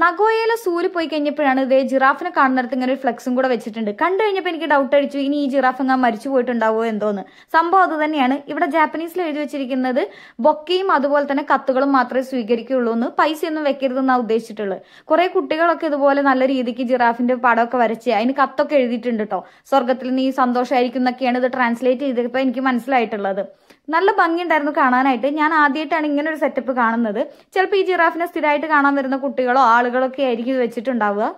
നഗോയയിലെ സൂര് പോയി കഴിഞ്ഞപ്പോഴാണ് ഇതേ ജിറാഫിനെ കാണുന്നിടത്ത് ഇങ്ങനെ ഒരു ഫ്ലെക്സും കൂടെ വെച്ചിട്ടുണ്ട് കണ്ടു കഴിഞ്ഞപ്പോൾ എനിക്ക് ഡൗട്ട് അടിച്ചു ഇനി ഈ ജിറാഫ് അങ്ങ് മരിച്ചു പോയിട്ടുണ്ടാവോ എന്തോന്ന് സംഭവം അത് തന്നെയാണ് ഇവിടെ ജാപ്പനീസിൽ എഴുതി വെച്ചിരിക്കുന്നത് ബൊക്കയും അതുപോലെ തന്നെ കത്തുകളും മാത്രമേ സ്വീകരിക്കുകയുള്ളൂ എന്ന് പൈസയൊന്നും വെക്കരുതെന്നാണ് ഉദ്ദേശിച്ചിട്ടുള്ളത് കുറെ കുട്ടികളൊക്കെ ഇതുപോലെ നല്ല രീതിക്ക് ജിറാഫിന്റെ പടമൊക്കെ വരച്ച് അതിന് കത്തൊക്കെ എഴുതിയിട്ടുണ്ട് കേട്ടോ സ്വർഗത്തിൽ നീ സന്തോഷമായിരിക്കും എന്നൊക്കെയാണ് ഇത് ട്രാൻസ്ലേറ്റ് ചെയ്തപ്പോൾ എനിക്ക് മനസ്സിലായിട്ടുള്ളത് നല്ല ഭംഗിയുണ്ടായിരുന്നു കാണാനായിട്ട് ഞാൻ ആദ്യമായിട്ടാണ് ഇങ്ങനെ ഒരു സെറ്റപ്പ് കാണുന്നത് ചിലപ്പോൾ ഈ ജിറാഫിനെ സ്ഥിരമായിട്ട് കാണാൻ വരുന്ന കുട്ടികളോ ആ ആളുകളൊക്കെ ആയിരിക്കും ഇത് വെച്ചിട്ടുണ്ടാവുക